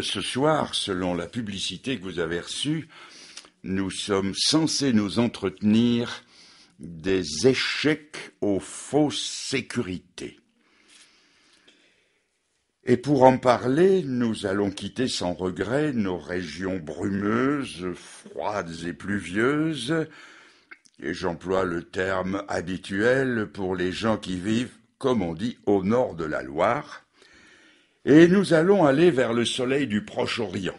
ce soir, selon la publicité que vous avez reçue, nous sommes censés nous entretenir des échecs aux fausses sécurités. Et pour en parler, nous allons quitter sans regret nos régions brumeuses, froides et pluvieuses, et j'emploie le terme habituel pour les gens qui vivent, comme on dit, au nord de la Loire, et nous allons aller vers le soleil du Proche-Orient.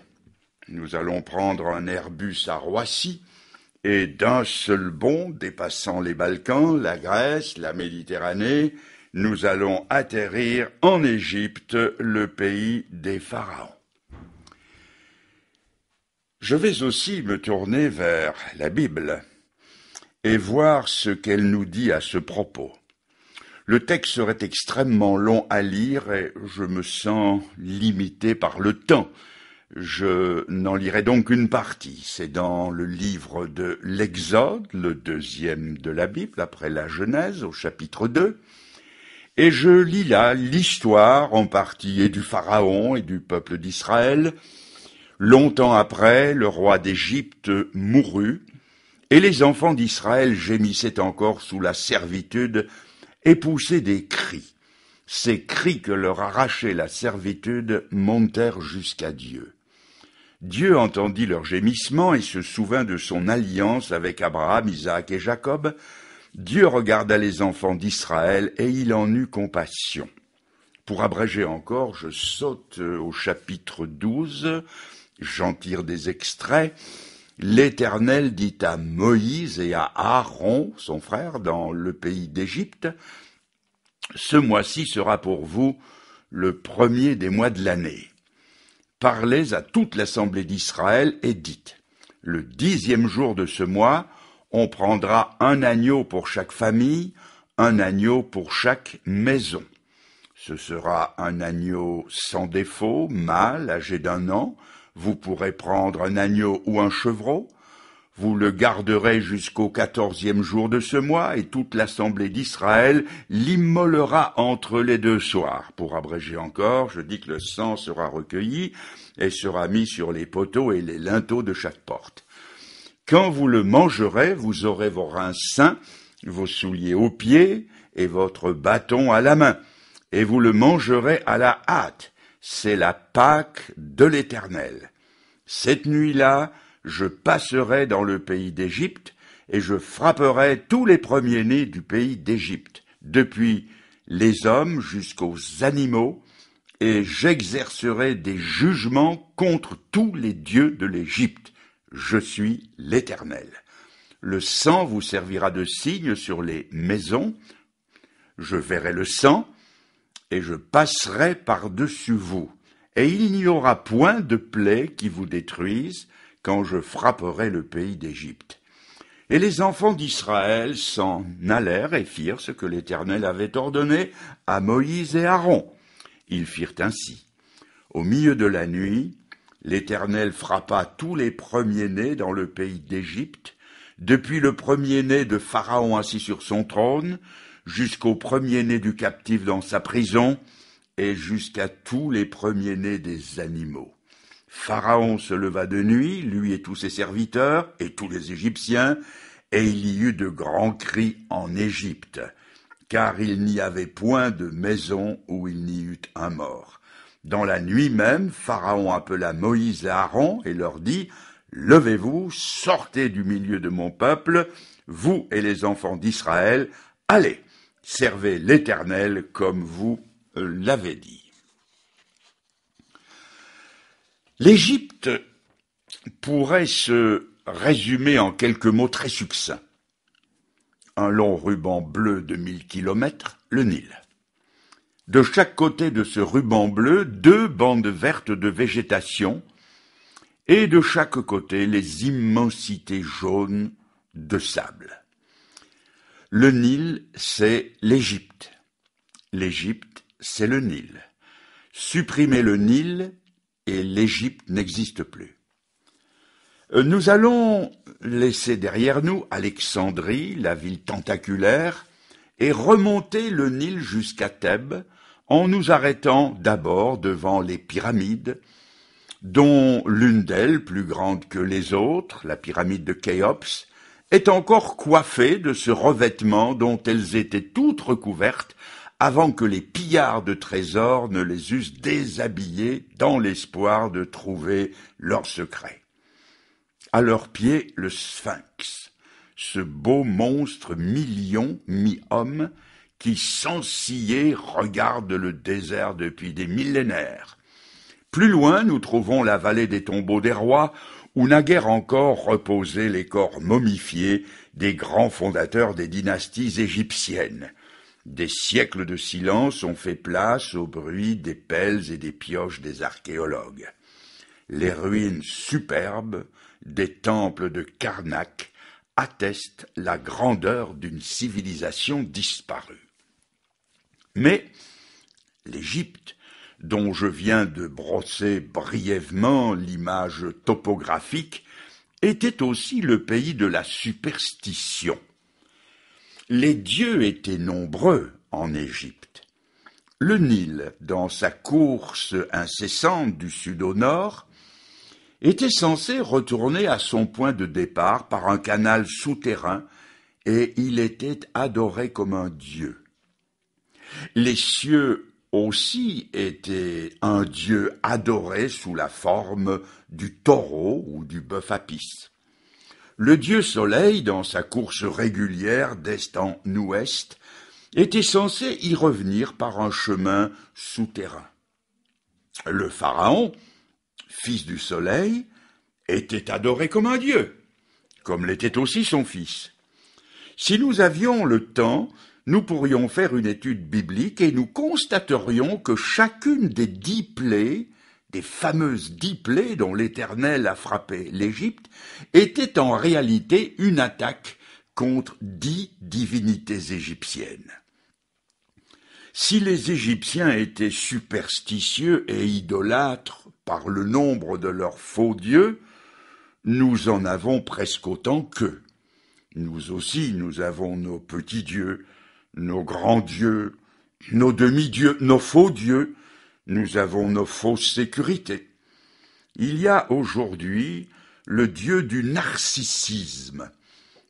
Nous allons prendre un Airbus à Roissy, et d'un seul bond, dépassant les Balkans, la Grèce, la Méditerranée, nous allons atterrir en Égypte, le pays des pharaons. Je vais aussi me tourner vers la Bible et voir ce qu'elle nous dit à ce propos. Le texte serait extrêmement long à lire et je me sens limité par le temps. Je n'en lirai donc qu'une partie. C'est dans le livre de l'Exode, le deuxième de la Bible, après la Genèse, au chapitre 2. Et je lis là l'histoire, en partie, et du Pharaon et du peuple d'Israël. Longtemps après, le roi d'Égypte mourut, et les enfants d'Israël gémissaient encore sous la servitude Époussés des cris. Ces cris que leur arrachait la servitude montèrent jusqu'à Dieu. Dieu entendit leurs gémissements et se souvint de son alliance avec Abraham, Isaac et Jacob. Dieu regarda les enfants d'Israël et il en eut compassion. Pour abréger encore, je saute au chapitre 12, j'en tire des extraits. L'Éternel dit à Moïse et à Aaron, son frère, dans le pays d'Égypte, Ce mois-ci sera pour vous le premier des mois de l'année. Parlez à toute l'assemblée d'Israël et dites, Le dixième jour de ce mois, on prendra un agneau pour chaque famille, un agneau pour chaque maison. Ce sera un agneau sans défaut, mâle, âgé d'un an, vous pourrez prendre un agneau ou un chevreau, vous le garderez jusqu'au quatorzième jour de ce mois, et toute l'assemblée d'Israël l'immolera entre les deux soirs. Pour abréger encore, je dis que le sang sera recueilli et sera mis sur les poteaux et les linteaux de chaque porte. Quand vous le mangerez, vous aurez vos reins sains, vos souliers aux pieds et votre bâton à la main, et vous le mangerez à la hâte c'est la Pâque de l'Éternel. Cette nuit-là, je passerai dans le pays d'Égypte, et je frapperai tous les premiers-nés du pays d'Égypte, depuis les hommes jusqu'aux animaux, et j'exercerai des jugements contre tous les dieux de l'Égypte. Je suis l'Éternel. Le sang vous servira de signe sur les maisons. Je verrai le sang, et je passerai par-dessus vous, et il n'y aura point de plaie qui vous détruise quand je frapperai le pays d'Égypte. Et les enfants d'Israël s'en allèrent et firent ce que l'Éternel avait ordonné à Moïse et Aaron. Ils firent ainsi. Au milieu de la nuit, l'Éternel frappa tous les premiers-nés dans le pays d'Égypte, depuis le premier-né de Pharaon assis sur son trône, jusqu'au premier-né du captif dans sa prison, et jusqu'à tous les premiers-nés des animaux. Pharaon se leva de nuit, lui et tous ses serviteurs, et tous les Égyptiens, et il y eut de grands cris en Égypte, car il n'y avait point de maison où il n'y eut un mort. Dans la nuit même, Pharaon appela Moïse et Aaron et leur dit, Levez-vous, sortez du milieu de mon peuple, vous et les enfants d'Israël, allez, servez l'Éternel comme vous euh, l'avez dit. L'Égypte pourrait se résumer en quelques mots très succincts. Un long ruban bleu de mille kilomètres, le Nil. De chaque côté de ce ruban bleu, deux bandes vertes de végétation, et de chaque côté les immensités jaunes de sable. Le Nil, c'est l'Égypte. L'Égypte, c'est le Nil. Supprimez le Nil et l'Égypte n'existe plus. Euh, nous allons laisser derrière nous Alexandrie, la ville tentaculaire, et remonter le Nil jusqu'à Thèbes en nous arrêtant d'abord devant les pyramides, dont l'une d'elles, plus grande que les autres, la pyramide de Khéops, est encore coiffée de ce revêtement dont elles étaient toutes recouvertes avant que les pillards de trésors ne les eussent déshabillées dans l'espoir de trouver leur secret. À leurs pieds, le sphinx, ce beau monstre million, mi-homme, qui sans ciller regarde le désert depuis des millénaires. Plus loin, nous trouvons la vallée des tombeaux des rois, où naguère encore reposaient les corps momifiés des grands fondateurs des dynasties égyptiennes. Des siècles de silence ont fait place au bruit des pelles et des pioches des archéologues. Les ruines superbes des temples de Karnak attestent la grandeur d'une civilisation disparue. Mais l'Égypte dont je viens de brosser brièvement l'image topographique, était aussi le pays de la superstition. Les dieux étaient nombreux en Égypte. Le Nil, dans sa course incessante du sud au nord, était censé retourner à son point de départ par un canal souterrain, et il était adoré comme un dieu. Les cieux aussi était un dieu adoré sous la forme du taureau ou du bœuf apis. Le dieu soleil, dans sa course régulière d'est en ouest, était censé y revenir par un chemin souterrain. Le pharaon, fils du soleil, était adoré comme un dieu, comme l'était aussi son fils. Si nous avions le temps, nous pourrions faire une étude biblique et nous constaterions que chacune des dix plaies, des fameuses dix plaies dont l'Éternel a frappé l'Égypte, était en réalité une attaque contre dix divinités égyptiennes. Si les Égyptiens étaient superstitieux et idolâtres par le nombre de leurs faux dieux, nous en avons presque autant qu'eux. Nous aussi, nous avons nos petits dieux, nos grands dieux, nos demi-dieux, nos faux dieux, nous avons nos fausses sécurités. Il y a aujourd'hui le dieu du narcissisme,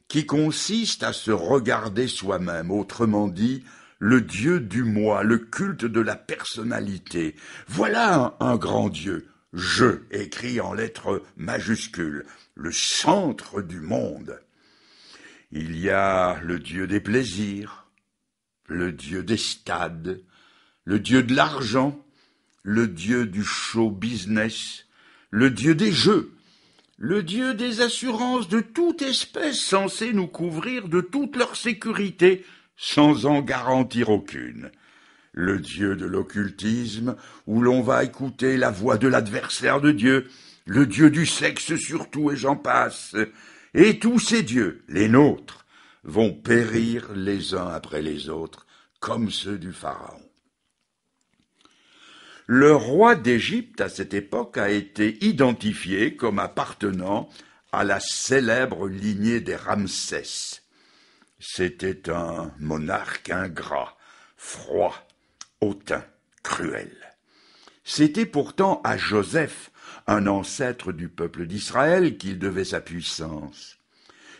qui consiste à se regarder soi-même, autrement dit, le dieu du moi, le culte de la personnalité. Voilà un, grand dieu, je, écrit en lettres majuscules, le centre du monde. Il y a le dieu des plaisirs, le dieu des stades, le dieu de l'argent, le dieu du show business, le dieu des jeux, le dieu des assurances de toute espèce censée nous couvrir de toute leur sécurité sans en garantir aucune, le dieu de l'occultisme où l'on va écouter la voix de l'adversaire de Dieu, le dieu du sexe surtout et j'en passe, et tous ces dieux, les nôtres, vont périr les uns après les autres, comme ceux du Pharaon. Le roi d'Égypte à cette époque a été identifié comme appartenant à la célèbre lignée des Ramsès. C'était un monarque ingrat, froid, hautain, cruel. C'était pourtant à Joseph, un ancêtre du peuple d'Israël, qu'il devait sa puissance.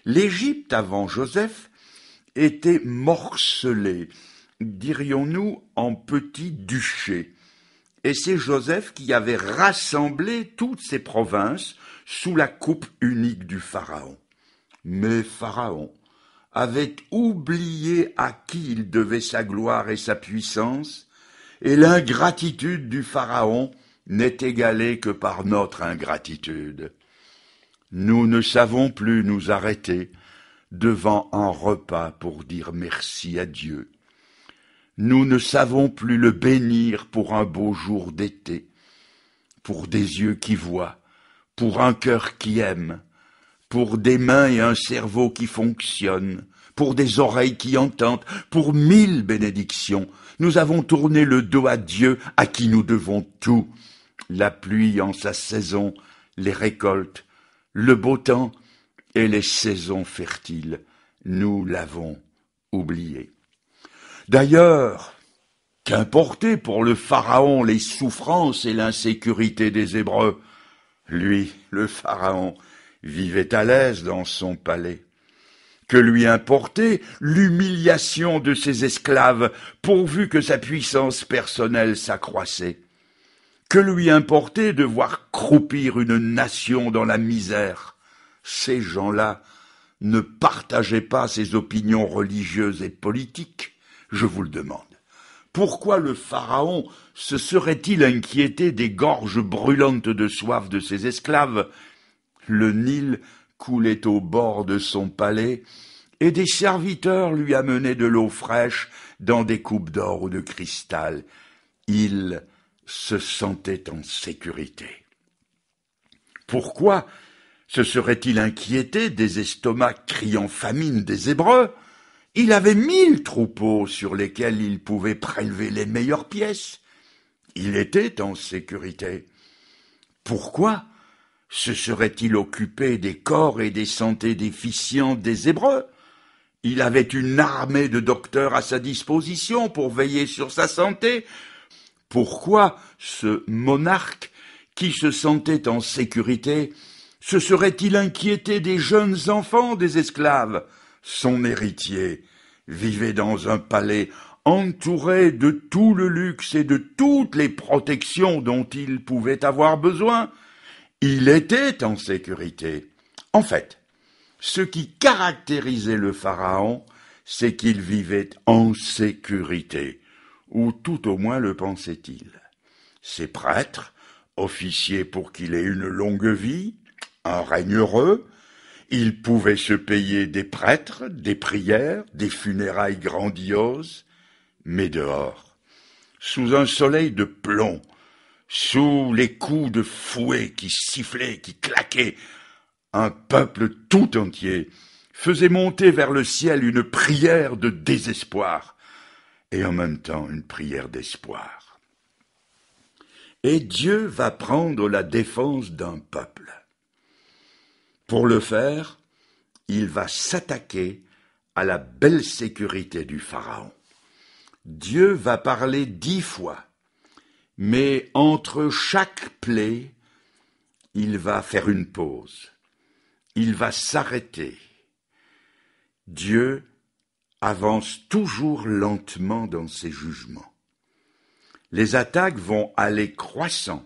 L'Égypte avant Joseph était morcelée, dirions-nous en petits duchés, et c'est Joseph qui avait rassemblé toutes ces provinces sous la coupe unique du Pharaon. Mais Pharaon avait oublié à qui il devait sa gloire et sa puissance, et l'ingratitude du Pharaon n'est égalée que par notre ingratitude. Nous ne savons plus nous arrêter devant un repas pour dire merci à Dieu. Nous ne savons plus le bénir pour un beau jour d'été, pour des yeux qui voient, pour un cœur qui aime, pour des mains et un cerveau qui fonctionnent, pour des oreilles qui entendent, pour mille bénédictions. Nous avons tourné le dos à Dieu à qui nous devons tout. La pluie en sa saison, les récoltes, le beau temps et les saisons fertiles, nous l'avons oublié. D'ailleurs, qu'importaient pour le Pharaon les souffrances et l'insécurité des Hébreux Lui, le Pharaon, vivait à l'aise dans son palais. Que lui importait l'humiliation de ses esclaves, pourvu que sa puissance personnelle s'accroissait que lui importait de voir croupir une nation dans la misère Ces gens-là ne partageaient pas ses opinions religieuses et politiques, je vous le demande. Pourquoi le Pharaon se serait-il inquiété des gorges brûlantes de soif de ses esclaves Le Nil coulait au bord de son palais, et des serviteurs lui amenaient de l'eau fraîche dans des coupes d'or ou de cristal. Il se sentait en sécurité. Pourquoi se serait-il inquiété des estomacs criant famine des Hébreux Il avait mille troupeaux sur lesquels il pouvait prélever les meilleures pièces. Il était en sécurité. Pourquoi se serait-il occupé des corps et des santé déficients des Hébreux Il avait une armée de docteurs à sa disposition pour veiller sur sa santé, pourquoi ce monarque, qui se sentait en sécurité, se serait-il inquiété des jeunes enfants des esclaves Son héritier vivait dans un palais entouré de tout le luxe et de toutes les protections dont il pouvait avoir besoin. Il était en sécurité. En fait, ce qui caractérisait le Pharaon, c'est qu'il vivait en sécurité ou tout au moins le pensait-il. Ses prêtres, officiers pour qu'il ait une longue vie, un règne heureux, ils pouvait se payer des prêtres, des prières, des funérailles grandioses, mais dehors, sous un soleil de plomb, sous les coups de fouet qui sifflaient, qui claquaient, un peuple tout entier faisait monter vers le ciel une prière de désespoir, et en même temps une prière d'espoir. Et Dieu va prendre la défense d'un peuple. Pour le faire, il va s'attaquer à la belle sécurité du Pharaon. Dieu va parler dix fois, mais entre chaque plaie, il va faire une pause. Il va s'arrêter. Dieu avance toujours lentement dans ses jugements. Les attaques vont aller croissant,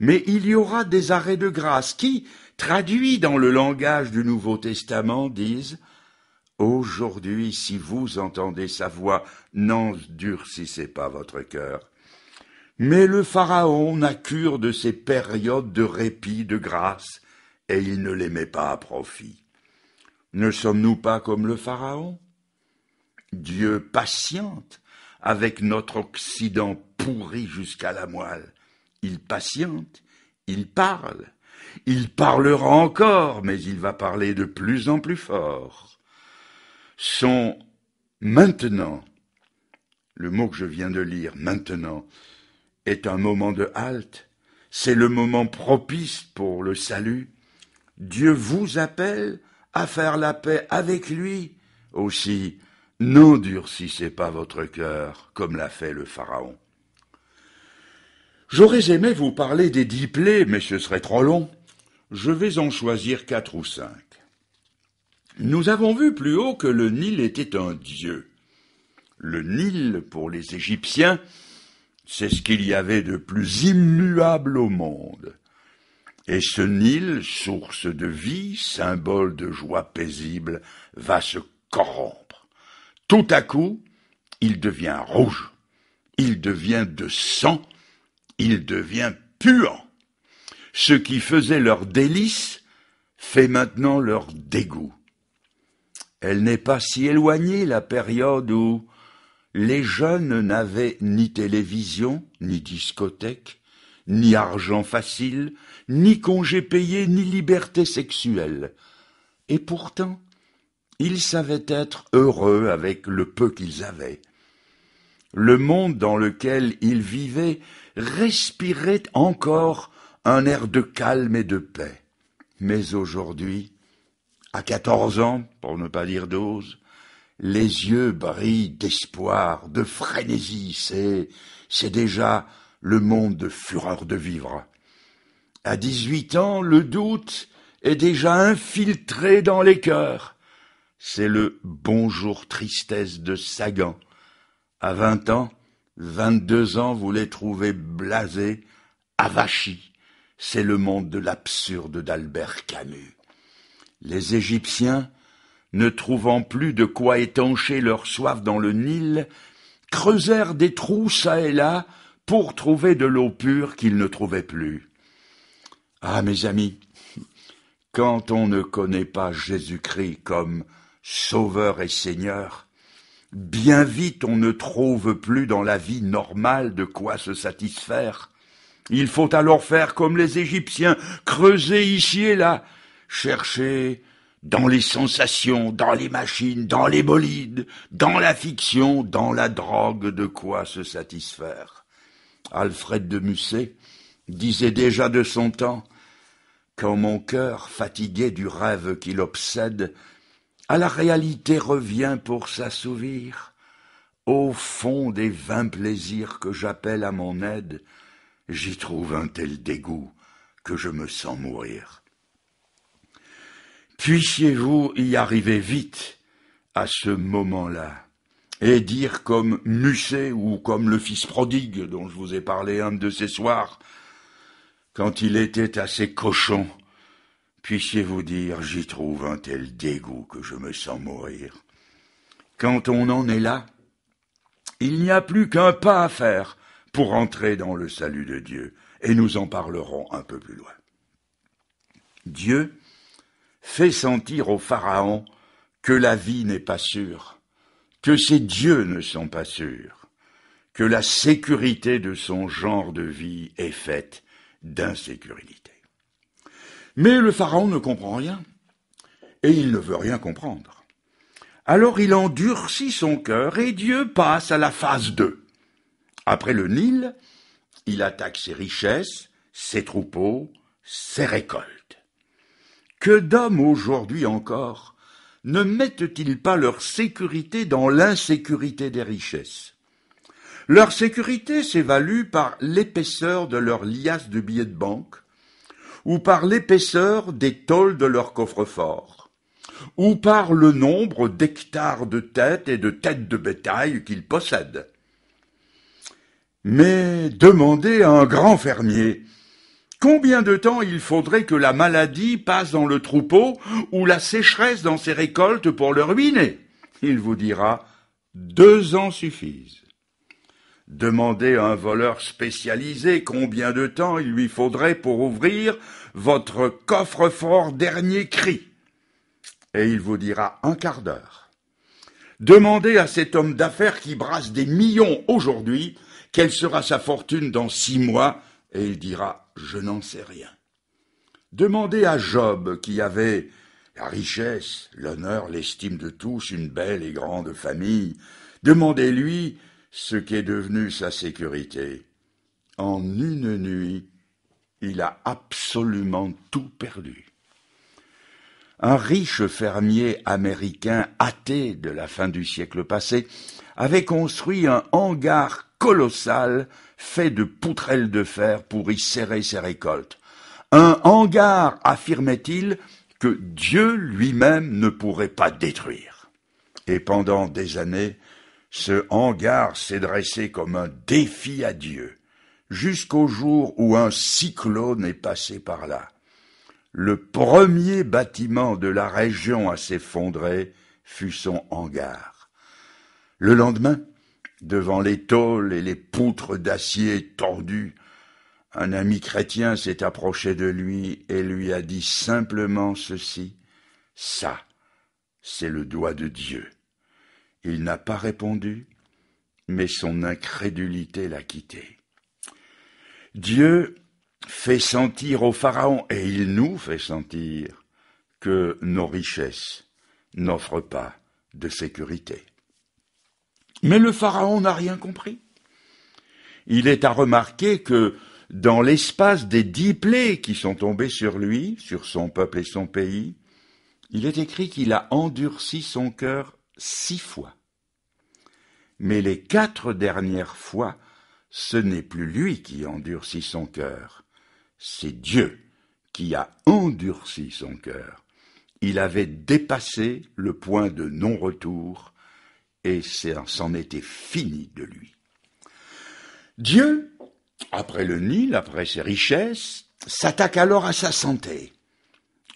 mais il y aura des arrêts de grâce qui, traduits dans le langage du Nouveau Testament, disent Aujourd'hui, si vous entendez sa voix, n'endurcissez pas votre cœur. Mais le Pharaon n'a cure de ces périodes de répit, de grâce, et il ne les met pas à profit. Ne sommes-nous pas comme le Pharaon Dieu patiente avec notre Occident pourri jusqu'à la moelle. Il patiente, il parle, il parlera encore, mais il va parler de plus en plus fort. Son maintenant, le mot que je viens de lire, maintenant, est un moment de halte, c'est le moment propice pour le salut. Dieu vous appelle à faire la paix avec lui aussi N'endurcissez pas votre cœur, comme l'a fait le Pharaon. J'aurais aimé vous parler des dix plaies, mais ce serait trop long. Je vais en choisir quatre ou cinq. Nous avons vu plus haut que le Nil était un dieu. Le Nil, pour les Égyptiens, c'est ce qu'il y avait de plus immuable au monde. Et ce Nil, source de vie, symbole de joie paisible, va se corrompre tout à coup, il devient rouge, il devient de sang, il devient puant. Ce qui faisait leur délice fait maintenant leur dégoût. Elle n'est pas si éloignée la période où les jeunes n'avaient ni télévision, ni discothèque, ni argent facile, ni congé payé, ni liberté sexuelle. Et pourtant, ils savaient être heureux avec le peu qu'ils avaient. Le monde dans lequel ils vivaient respirait encore un air de calme et de paix. Mais aujourd'hui, à quatorze ans, pour ne pas dire d'ose, les yeux brillent d'espoir, de frénésie, c'est, c'est déjà le monde de fureur de vivre. À dix-huit ans, le doute est déjà infiltré dans les cœurs c'est le Bonjour Tristesse de Sagan. À vingt ans, vingt-deux ans, vous les trouvez blasés, avachis. C'est le monde de l'absurde d'Albert Camus. Les Égyptiens, ne trouvant plus de quoi étancher leur soif dans le Nil, creusèrent des trous çà et là pour trouver de l'eau pure qu'ils ne trouvaient plus. Ah, mes amis, quand on ne connaît pas Jésus-Christ comme Sauveur et Seigneur, bien vite on ne trouve plus dans la vie normale de quoi se satisfaire. Il faut alors faire comme les Égyptiens, creuser ici et là, chercher dans les sensations, dans les machines, dans les bolides, dans la fiction, dans la drogue de quoi se satisfaire. Alfred de Musset disait déjà de son temps Quand mon cœur, fatigué du rêve qui l'obsède, à la réalité revient pour s'assouvir. Au fond des vains plaisirs que j'appelle à mon aide, j'y trouve un tel dégoût que je me sens mourir. Puissiez-vous y arriver vite à ce moment-là et dire comme Musset ou comme le fils prodigue dont je vous ai parlé un de ces soirs, quand il était à ses cochons, puissiez-vous dire j'y trouve un tel dégoût que je me sens mourir. Quand on en est là, il n'y a plus qu'un pas à faire pour entrer dans le salut de Dieu, et nous en parlerons un peu plus loin. Dieu fait sentir au Pharaon que la vie n'est pas sûre, que ses dieux ne sont pas sûrs, que la sécurité de son genre de vie est faite d'insécurité. Mais le Pharaon ne comprend rien, et il ne veut rien comprendre. Alors il endurcit son cœur, et Dieu passe à la phase 2. Après le Nil, il attaque ses richesses, ses troupeaux, ses récoltes. Que d'hommes aujourd'hui encore ne mettent-ils pas leur sécurité dans l'insécurité des richesses Leur sécurité s'évalue par l'épaisseur de leur liasse de billets de banque, ou par l'épaisseur des tôles de leur coffre-fort, ou par le nombre d'hectares de têtes et de têtes de bétail qu'ils possèdent. Mais demandez à un grand fermier combien de temps il faudrait que la maladie passe dans le troupeau ou la sécheresse dans ses récoltes pour le ruiner. Il vous dira deux ans suffisent. Demandez à un voleur spécialisé combien de temps il lui faudrait pour ouvrir votre coffre-fort dernier cri, et il vous dira un quart d'heure. Demandez à cet homme d'affaires qui brasse des millions aujourd'hui quelle sera sa fortune dans six mois, et il dira je n'en sais rien. Demandez à Job qui avait la richesse, l'honneur, l'estime de tous, une belle et grande famille. Demandez-lui ce qu'est devenu sa sécurité. En une nuit, il a absolument tout perdu. Un riche fermier américain athée de la fin du siècle passé avait construit un hangar colossal fait de poutrelles de fer pour y serrer ses récoltes. Un hangar, affirmait-il, que Dieu lui-même ne pourrait pas détruire. Et pendant des années, ce hangar s'est dressé comme un défi à Dieu, jusqu'au jour où un cyclone est passé par là. Le premier bâtiment de la région à s'effondrer fut son hangar. Le lendemain, devant les tôles et les poutres d'acier tordues, un ami chrétien s'est approché de lui et lui a dit simplement ceci. Ça, c'est le doigt de Dieu. Il n'a pas répondu, mais son incrédulité l'a quitté. Dieu fait sentir au Pharaon, et il nous fait sentir, que nos richesses n'offrent pas de sécurité. Mais le Pharaon n'a rien compris. Il est à remarquer que dans l'espace des dix plaies qui sont tombées sur lui, sur son peuple et son pays, il est écrit qu'il a endurci son cœur six fois mais les quatre dernières fois, ce n'est plus lui qui endurcit son cœur, c'est Dieu qui a endurci son cœur. Il avait dépassé le point de non-retour, et c'en était fini de lui. Dieu, après le Nil, après ses richesses, s'attaque alors à sa santé.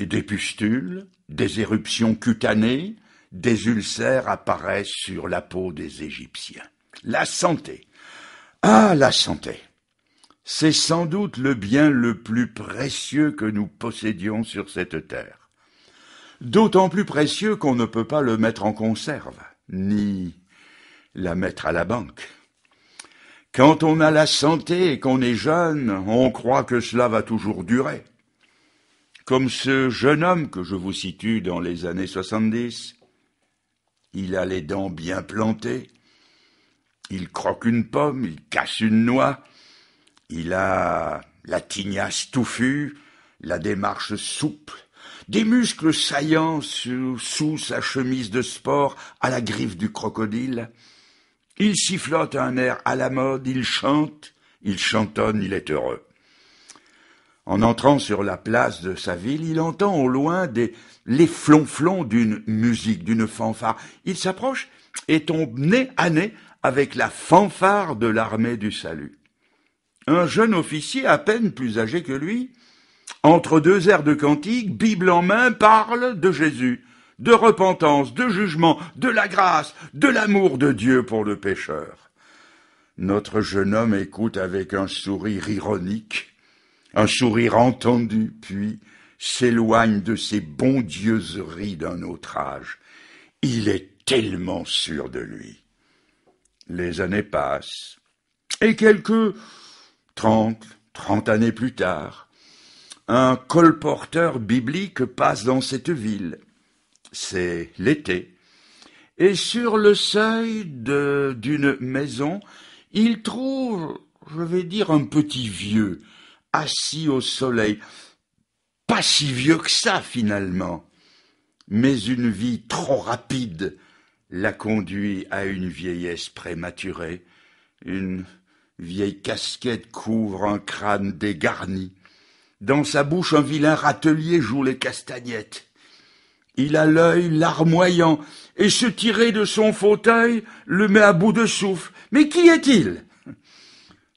Des pustules, des éruptions cutanées, des ulcères apparaissent sur la peau des Égyptiens. La santé. Ah, la santé. C'est sans doute le bien le plus précieux que nous possédions sur cette terre. D'autant plus précieux qu'on ne peut pas le mettre en conserve, ni la mettre à la banque. Quand on a la santé et qu'on est jeune, on croit que cela va toujours durer. Comme ce jeune homme que je vous situe dans les années 70, il a les dents bien plantées. Il croque une pomme, il casse une noix. Il a la tignasse touffue, la démarche souple, des muscles saillants sous, sa chemise de sport à la griffe du crocodile. Il sifflote un air à la mode, il chante, il chantonne, il est heureux. En entrant sur la place de sa ville, il entend au loin des les flonflons d'une musique, d'une fanfare. Il s'approche et tombe nez à nez avec la fanfare de l'armée du salut. Un jeune officier à peine plus âgé que lui, entre deux airs de cantique, Bible en main, parle de Jésus, de repentance, de jugement, de la grâce, de l'amour de Dieu pour le pécheur. Notre jeune homme écoute avec un sourire ironique, un sourire entendu, puis s'éloigne de ces bondieuseries d'un autre âge. Il est tellement sûr de lui. Les années passent, et quelques trente, trente années plus tard, un colporteur biblique passe dans cette ville. C'est l'été. Et sur le seuil d'une maison, il trouve, je vais dire, un petit vieux, assis au soleil, pas si vieux que ça finalement. Mais une vie trop rapide l'a conduit à une vieillesse prématurée. Une vieille casquette couvre un crâne dégarni. Dans sa bouche, un vilain râtelier joue les castagnettes. Il a l'œil larmoyant et se tirer de son fauteuil le met à bout de souffle. Mais qui est-il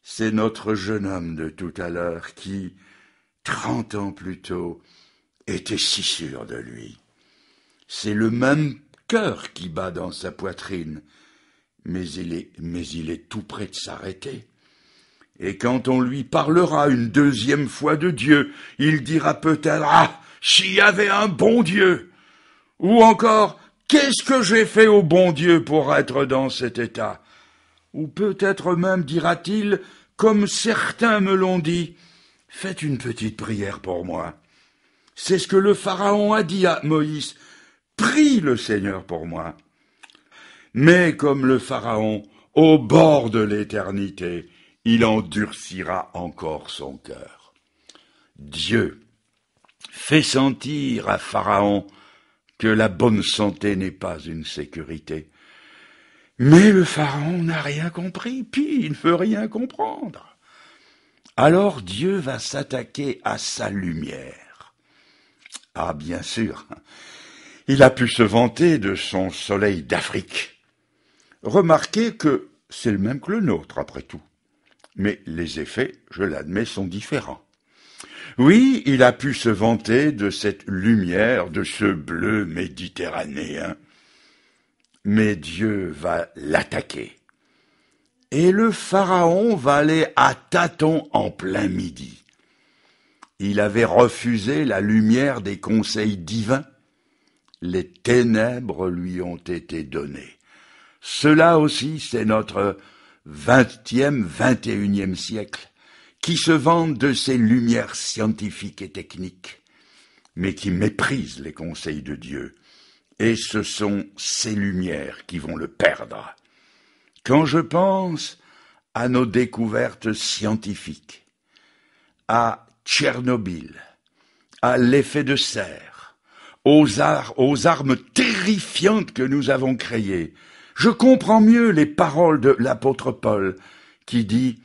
C'est notre jeune homme de tout à l'heure qui, trente ans plus tôt, était si sûr de lui. C'est le même cœur qui bat dans sa poitrine, mais il est, mais il est tout près de s'arrêter. Et quand on lui parlera une deuxième fois de Dieu, il dira peut-être Ah, s'il y avait un bon Dieu Ou encore Qu'est-ce que j'ai fait au bon Dieu pour être dans cet état Ou peut-être même dira-t-il, comme certains me l'ont dit, Faites une petite prière pour moi. C'est ce que le Pharaon a dit à Moïse. Prie le Seigneur pour moi. Mais comme le Pharaon, au bord de l'éternité, il endurcira encore son cœur. Dieu fait sentir à Pharaon que la bonne santé n'est pas une sécurité. Mais le Pharaon n'a rien compris, puis il ne veut rien comprendre alors Dieu va s'attaquer à sa lumière. Ah bien sûr, il a pu se vanter de son soleil d'Afrique. Remarquez que c'est le même que le nôtre, après tout. Mais les effets, je l'admets, sont différents. Oui, il a pu se vanter de cette lumière, de ce bleu méditerranéen. Mais Dieu va l'attaquer et le Pharaon va aller à tâtons en plein midi. Il avait refusé la lumière des conseils divins. Les ténèbres lui ont été données. Cela aussi, c'est notre vingtième, vingt-et-unième siècle, qui se vante de ses lumières scientifiques et techniques, mais qui méprise les conseils de Dieu. Et ce sont ces lumières qui vont le perdre. Quand je pense à nos découvertes scientifiques, à Tchernobyl, à l'effet de serre, aux, armes terrifiantes que nous avons créées, je comprends mieux les paroles de l'apôtre Paul qui dit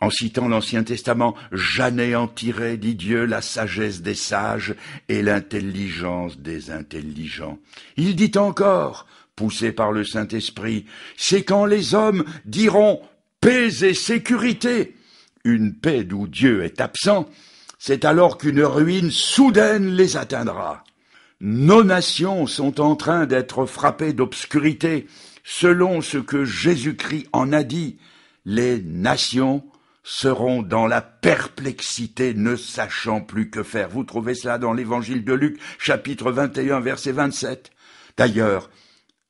en citant l'Ancien Testament, j'anéantirai, dit Dieu, la sagesse des sages et l'intelligence des intelligents. Il dit encore, poussé par le Saint-Esprit, c'est quand les hommes diront paix et sécurité, une paix d'où Dieu est absent, c'est alors qu'une ruine soudaine les atteindra. Nos nations sont en train d'être frappées d'obscurité, selon ce que Jésus-Christ en a dit. Les nations seront dans la perplexité, ne sachant plus que faire. Vous trouvez cela dans l'évangile de Luc, chapitre 21, verset 27. D'ailleurs,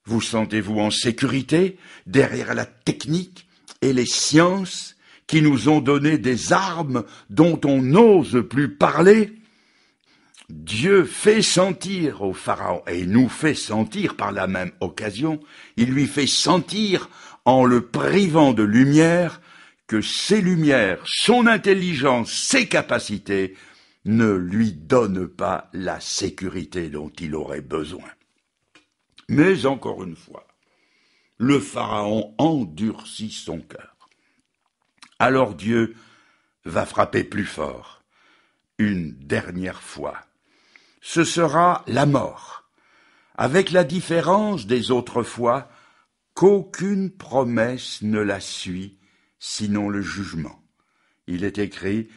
vous sentez-vous en sécurité derrière la technique et les sciences qui nous ont donné des armes dont on n'ose plus parler Dieu fait sentir au Pharaon, et nous fait sentir par la même occasion, il lui fait sentir en le privant de lumière que ses lumières, son intelligence, ses capacités ne lui donnent pas la sécurité dont il aurait besoin. Mais encore une fois, le Pharaon endurcit son cœur. Alors Dieu va frapper plus fort, une dernière fois. Ce sera la mort, avec la différence des autres fois qu'aucune promesse ne la suit, sinon le jugement. Il est écrit,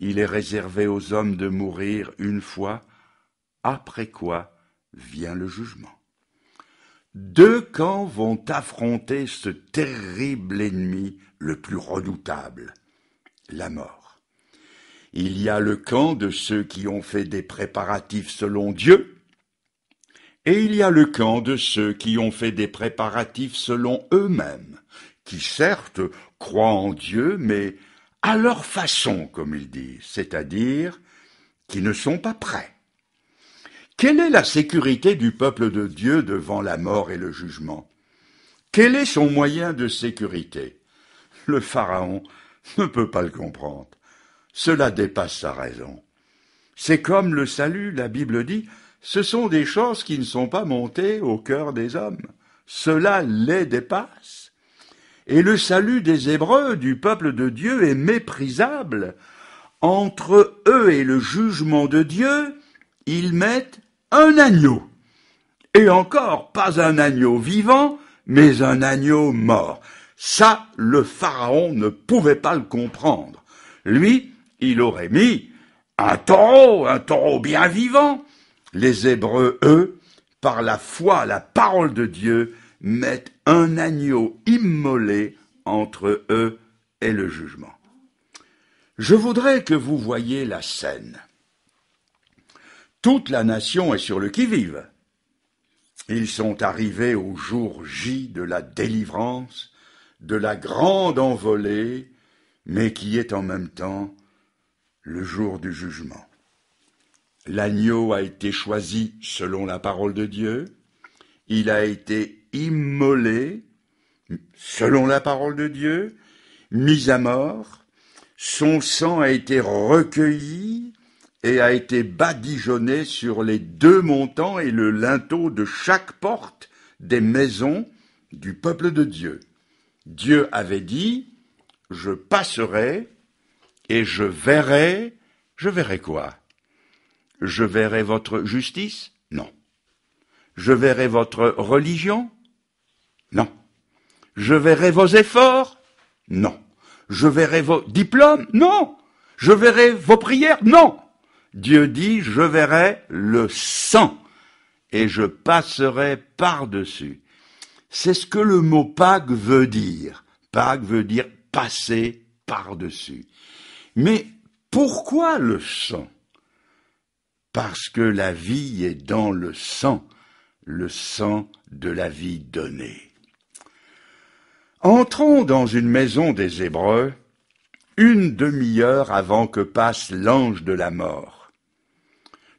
il est réservé aux hommes de mourir une fois, après quoi vient le jugement. Deux camps vont affronter ce terrible ennemi le plus redoutable, la mort. Il y a le camp de ceux qui ont fait des préparatifs selon Dieu, et il y a le camp de ceux qui ont fait des préparatifs selon eux-mêmes, qui certes croient en Dieu, mais à leur façon, comme ils disent, c'est-à-dire qui ne sont pas prêts. Quelle est la sécurité du peuple de Dieu devant la mort et le jugement Quel est son moyen de sécurité Le Pharaon ne peut pas le comprendre. Cela dépasse sa raison. C'est comme le salut, la Bible dit, ce sont des choses qui ne sont pas montées au cœur des hommes. Cela les dépasse. Et le salut des Hébreux, du peuple de Dieu, est méprisable. Entre eux et le jugement de Dieu, ils mettent un agneau. Et encore pas un agneau vivant, mais un agneau mort. Ça, le Pharaon ne pouvait pas le comprendre. Lui, il aurait mis un taureau, un taureau bien vivant. Les Hébreux, eux, par la foi, la parole de Dieu, mettent un agneau immolé entre eux et le jugement. Je voudrais que vous voyiez la scène. Toute la nation est sur le qui-vive. Ils sont arrivés au jour J de la délivrance, de la grande envolée, mais qui est en même temps le jour du jugement. L'agneau a été choisi selon la parole de Dieu, il a été immolé selon la parole de Dieu, mis à mort, son sang a été recueilli et a été badigeonné sur les deux montants et le linteau de chaque porte des maisons du peuple de Dieu. Dieu avait dit, je passerai et je verrai, je verrai quoi Je verrai votre justice Non. Je verrai votre religion Non. Je verrai vos efforts Non. Je verrai vos diplômes Non. Je verrai vos prières Non. Dieu dit, je verrai le sang et je passerai par-dessus. C'est ce que le mot Pâque veut dire. Pâque veut dire passer par-dessus. Mais pourquoi le sang Parce que la vie est dans le sang, le sang de la vie donnée. Entrons dans une maison des Hébreux une demi-heure avant que passe l'ange de la mort.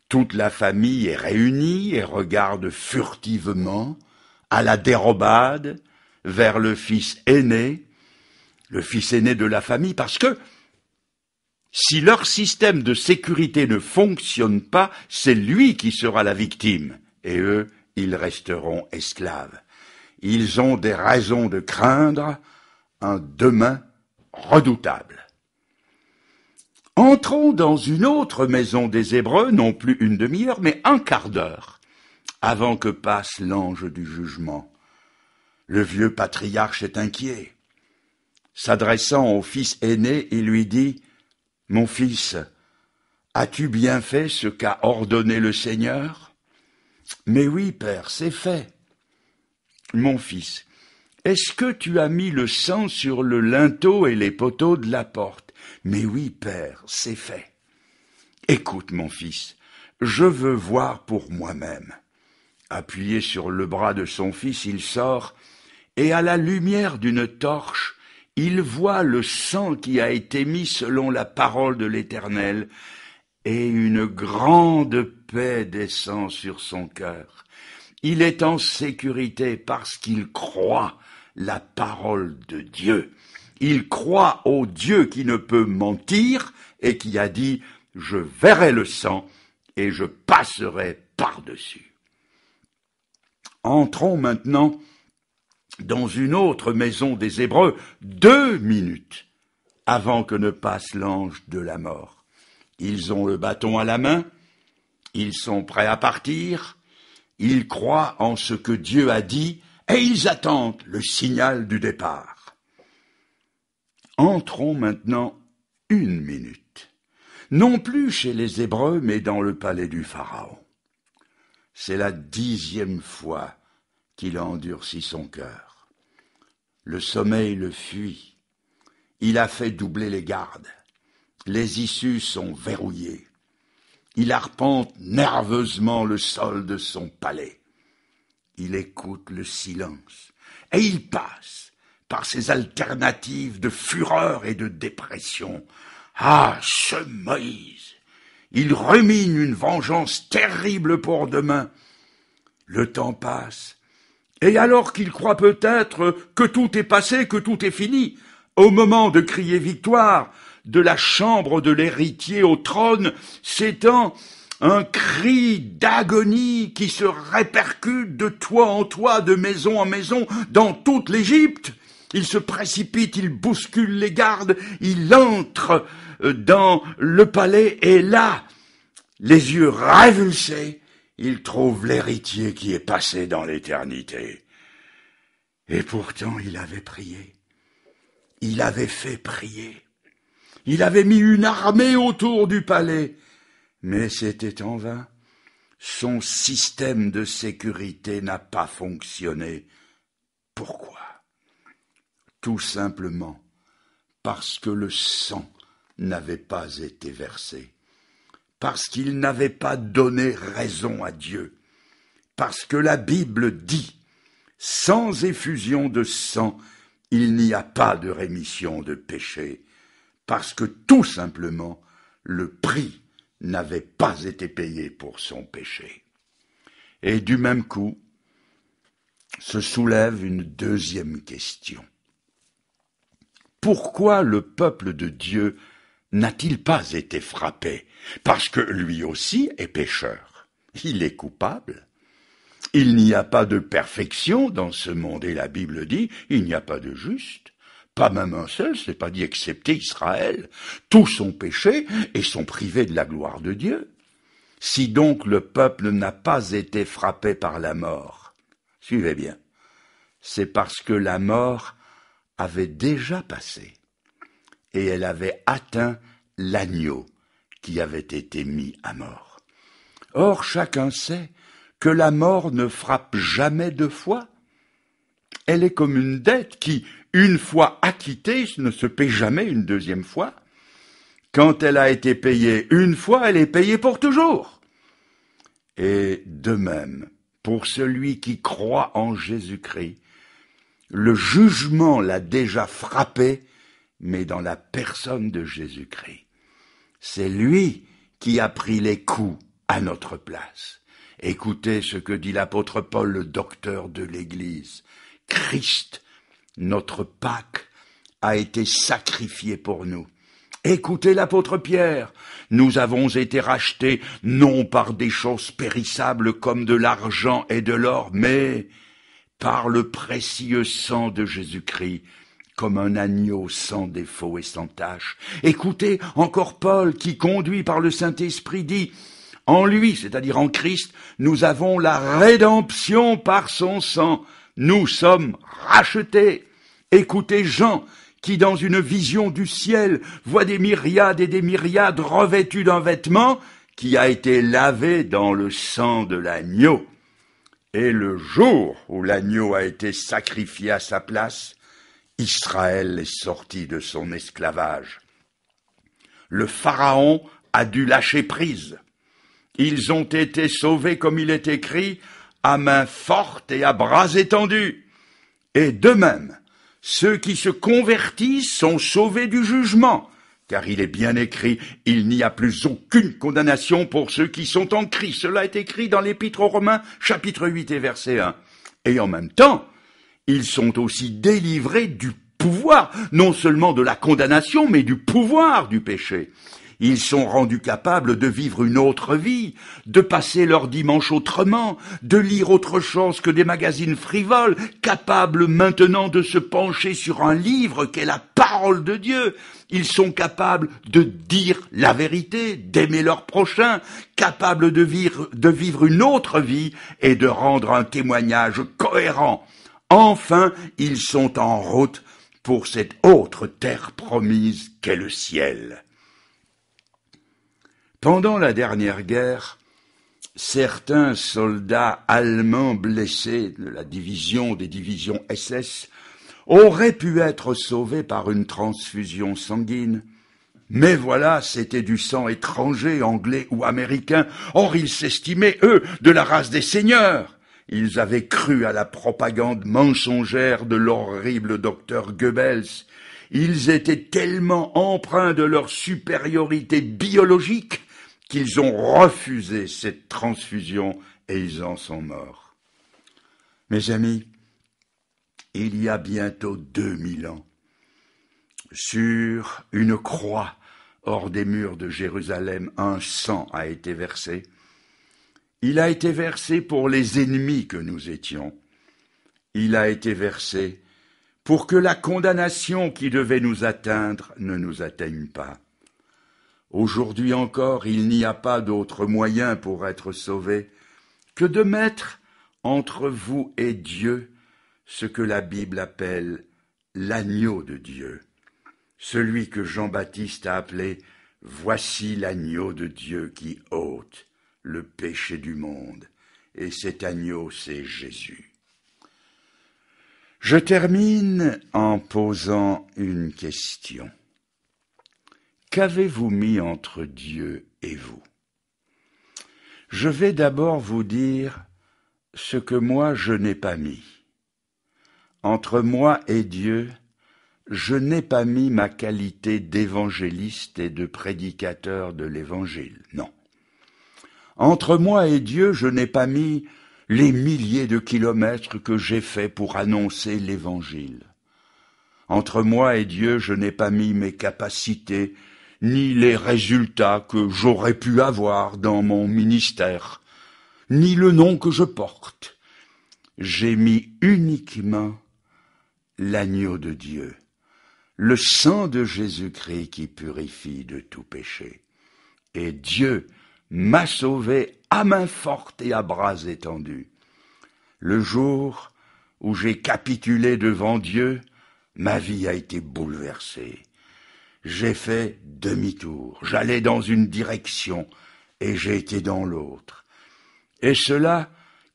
Toute la famille est réunie et regarde furtivement, à la dérobade, vers le fils aîné, le fils aîné de la famille, parce que si leur système de sécurité ne fonctionne pas, c'est lui qui sera la victime, et eux, ils resteront esclaves. Ils ont des raisons de craindre un demain redoutable. Entrons dans une autre maison des Hébreux, non plus une demi-heure, mais un quart d'heure, avant que passe l'ange du jugement. Le vieux patriarche est inquiet. S'adressant au fils aîné, il lui dit Mon fils, as-tu bien fait ce qu'a ordonné le Seigneur Mais oui, père, c'est fait. Mon fils, est-ce que tu as mis le sang sur le linteau et les poteaux de la porte mais oui, Père, c'est fait. Écoute, mon fils, je veux voir pour moi-même. Appuyé sur le bras de son fils, il sort, et à la lumière d'une torche, il voit le sang qui a été mis selon la parole de l'Éternel, et une grande paix descend sur son cœur. Il est en sécurité parce qu'il croit la parole de Dieu. Il croit au Dieu qui ne peut mentir et qui a dit Je verrai le sang et je passerai par-dessus. Entrons maintenant dans une autre maison des Hébreux deux minutes avant que ne passe l'ange de la mort. Ils ont le bâton à la main, ils sont prêts à partir, ils croient en ce que Dieu a dit, et ils attendent le signal du départ. Entrons maintenant une minute, non plus chez les Hébreux, mais dans le palais du Pharaon. C'est la dixième fois qu'il a endurci son cœur. Le sommeil le fuit. Il a fait doubler les gardes. Les issues sont verrouillées. Il arpente nerveusement le sol de son palais. Il écoute le silence et il passe par ces alternatives de fureur et de dépression. Ah, ce Moïse Il rumine une vengeance terrible pour demain. Le temps passe, et alors qu'il croit peut-être que tout est passé, que tout est fini, au moment de crier victoire, de la chambre de l'héritier au trône s'étend un cri d'agonie qui se répercute de toit en toit, de maison en maison, dans toute l'Égypte. Il se précipite, il bouscule les gardes, il entre euh, dans le palais et là, les yeux révulsés, il trouve l'héritier qui est passé dans l'éternité. Et pourtant il avait prié. Il avait fait prier. Il avait mis une armée autour du palais. Mais c'était en vain. Son système de sécurité n'a pas fonctionné. Pourquoi tout simplement parce que le sang n'avait pas été versé, parce qu'il n'avait pas donné raison à Dieu, parce que la Bible dit, sans effusion de sang, il n'y a pas de rémission de péché, parce que tout simplement, le prix n'avait pas été payé pour son péché. Et du même coup, se soulève une deuxième question pourquoi le peuple de Dieu n'a-t-il pas été frappé Parce que lui aussi est pécheur. Il est coupable. Il n'y a pas de perfection dans ce monde, et la Bible dit, il n'y a pas de juste. Pas même un seul, c'est pas dit excepté Israël. Tous ont péché et sont privés de la gloire de Dieu. Si donc le peuple n'a pas été frappé par la mort, suivez bien, c'est parce que la mort avait déjà passé, et elle avait atteint l'agneau qui avait été mis à mort. Or chacun sait que la mort ne frappe jamais deux fois. Elle est comme une dette qui, une fois acquittée, ne se paie jamais une deuxième fois. Quand elle a été payée une fois, elle est payée pour toujours. Et de même, pour celui qui croit en Jésus-Christ, le jugement l'a déjà frappé, mais dans la personne de Jésus-Christ. C'est lui qui a pris les coups à notre place. Écoutez ce que dit l'apôtre Paul, le docteur de l'Église. Christ, notre Pâque, a été sacrifié pour nous. Écoutez l'apôtre Pierre. Nous avons été rachetés non par des choses périssables comme de l'argent et de l'or, mais par le précieux sang de Jésus-Christ, comme un agneau sans défaut et sans tache. Écoutez encore Paul qui, conduit par le Saint-Esprit, dit En lui, c'est-à-dire en Christ, nous avons la rédemption par son sang. Nous sommes rachetés. Écoutez Jean qui, dans une vision du ciel, voit des myriades et des myriades revêtues d'un vêtement qui a été lavé dans le sang de l'agneau. Et le jour où l'agneau a été sacrifié à sa place, Israël est sorti de son esclavage. Le Pharaon a dû lâcher prise. Ils ont été sauvés, comme il est écrit, à main forte et à bras étendus. Et de même, ceux qui se convertissent sont sauvés du jugement, car il est bien écrit, il n'y a plus aucune condamnation pour ceux qui sont en Christ. Cela est écrit dans l'Épître aux Romains, chapitre 8 et verset 1. Et en même temps, ils sont aussi délivrés du pouvoir, non seulement de la condamnation, mais du pouvoir du péché. Ils sont rendus capables de vivre une autre vie, de passer leur dimanche autrement, de lire autre chose que des magazines frivoles, capables maintenant de se pencher sur un livre qu'est la parole de Dieu. Ils sont capables de dire la vérité, d'aimer leur prochain, capables de vivre, de vivre une autre vie et de rendre un témoignage cohérent. Enfin, ils sont en route pour cette autre terre promise qu'est le ciel. Pendant la dernière guerre, certains soldats allemands blessés de la division des divisions SS auraient pu être sauvés par une transfusion sanguine. Mais voilà, c'était du sang étranger, anglais ou américain. Or, ils s'estimaient, eux, de la race des seigneurs. Ils avaient cru à la propagande mensongère de l'horrible docteur Goebbels. Ils étaient tellement empreints de leur supériorité biologique qu'ils ont refusé cette transfusion et ils en sont morts. Mes amis, il y a bientôt deux mille ans, sur une croix hors des murs de Jérusalem, un sang a été versé. Il a été versé pour les ennemis que nous étions. Il a été versé pour que la condamnation qui devait nous atteindre ne nous atteigne pas. Aujourd'hui encore, il n'y a pas d'autre moyen pour être sauvé que de mettre entre vous et Dieu ce que la Bible appelle l'agneau de Dieu, celui que Jean-Baptiste a appelé Voici l'agneau de Dieu qui ôte le péché du monde, et cet agneau, c'est Jésus. Je termine en posant une question. Qu'avez-vous mis entre Dieu et vous Je vais d'abord vous dire ce que moi je n'ai pas mis. Entre moi et Dieu, je n'ai pas mis ma qualité d'évangéliste et de prédicateur de l'Évangile, non. Entre moi et Dieu, je n'ai pas mis les milliers de kilomètres que j'ai faits pour annoncer l'Évangile. Entre moi et Dieu, je n'ai pas mis mes capacités ni les résultats que j'aurais pu avoir dans mon ministère, ni le nom que je porte. J'ai mis uniquement l'agneau de Dieu, le sang de Jésus-Christ qui purifie de tout péché. Et Dieu m'a sauvé à main forte et à bras étendus. Le jour où j'ai capitulé devant Dieu, ma vie a été bouleversée j'ai fait demi-tour, j'allais dans une direction et j'ai été dans l'autre. Et cela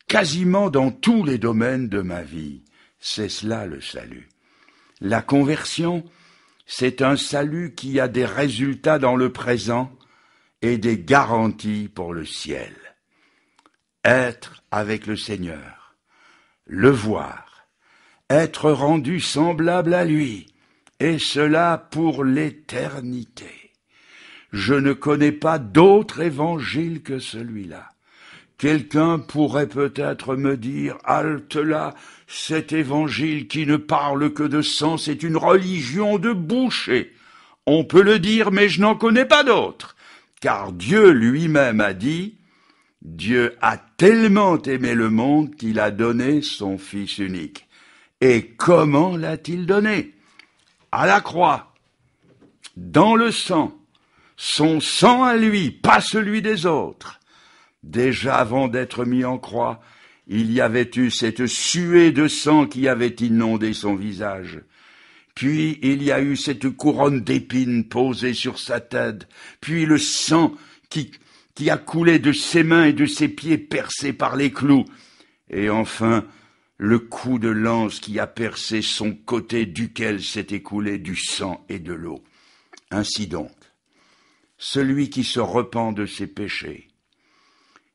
quasiment dans tous les domaines de ma vie. C'est cela le salut. La conversion, c'est un salut qui a des résultats dans le présent et des garanties pour le ciel. Être avec le Seigneur, le voir, être rendu semblable à lui, et cela pour l'éternité. Je ne connais pas d'autre évangile que celui-là. Quelqu'un pourrait peut-être me dire, halte là, cet évangile qui ne parle que de sens c'est une religion de boucher. On peut le dire, mais je n'en connais pas d'autre. Car Dieu lui-même a dit, Dieu a tellement aimé le monde qu'il a donné son Fils unique. Et comment l'a-t-il donné? à la croix, dans le sang, son sang à lui, pas celui des autres. Déjà avant d'être mis en croix, il y avait eu cette suée de sang qui avait inondé son visage. Puis il y a eu cette couronne d'épines posée sur sa tête, puis le sang qui, qui a coulé de ses mains et de ses pieds percés par les clous, et enfin le coup de lance qui a percé son côté duquel s'est écoulé du sang et de l'eau. Ainsi donc, celui qui se repent de ses péchés,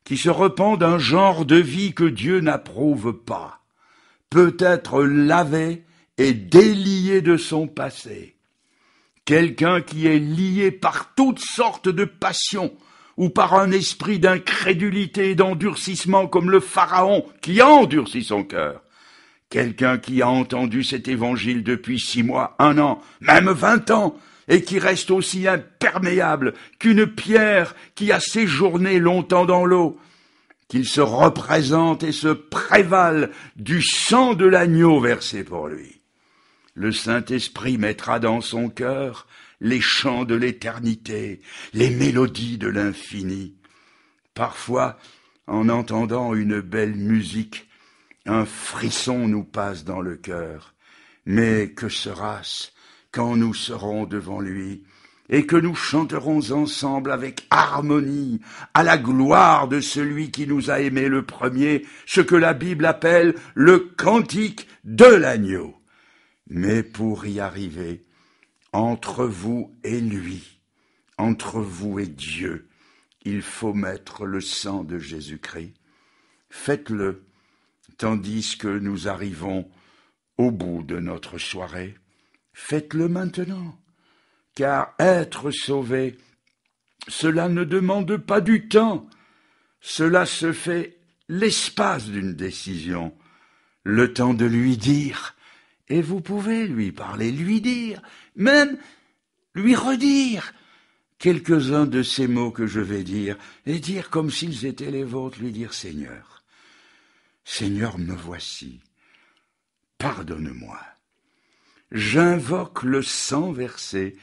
qui se repent d'un genre de vie que Dieu n'approuve pas, peut être lavé et délié de son passé. Quelqu'un qui est lié par toutes sortes de passions, ou par un esprit d'incrédulité et d'endurcissement comme le Pharaon qui endurcit son cœur. Quelqu'un qui a entendu cet évangile depuis six mois, un an, même vingt ans, et qui reste aussi imperméable qu'une pierre qui a séjourné longtemps dans l'eau, qu'il se représente et se prévale du sang de l'agneau versé pour lui. Le Saint-Esprit mettra dans son cœur les chants de l'éternité, les mélodies de l'infini. Parfois, en entendant une belle musique, un frisson nous passe dans le cœur. Mais que sera-ce quand nous serons devant lui et que nous chanterons ensemble avec harmonie à la gloire de celui qui nous a aimés le premier, ce que la Bible appelle le cantique de l'agneau. Mais pour y arriver, entre vous et lui, entre vous et Dieu, il faut mettre le sang de Jésus-Christ. Faites-le, tandis que nous arrivons au bout de notre soirée. Faites-le maintenant, car être sauvé, cela ne demande pas du temps, cela se fait l'espace d'une décision, le temps de lui dire et vous pouvez lui parler, lui dire, même lui redire quelques-uns de ces mots que je vais dire, et dire comme s'ils étaient les vôtres, lui dire Seigneur, Seigneur, me voici, pardonne-moi. J'invoque le sang versé,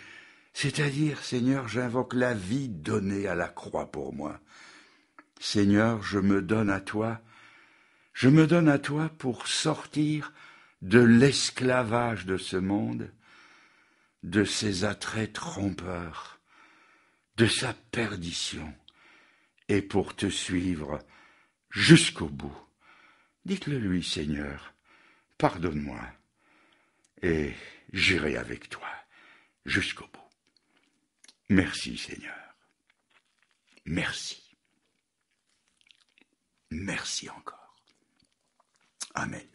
c'est-à-dire Seigneur, j'invoque la vie donnée à la croix pour moi. Seigneur, je me donne à toi, je me donne à toi pour sortir de l'esclavage de ce monde, de ses attraits trompeurs, de sa perdition, et pour te suivre jusqu'au bout. Dites-le lui, Seigneur, pardonne-moi, et j'irai avec toi jusqu'au bout. Merci, Seigneur. Merci. Merci encore. Amen.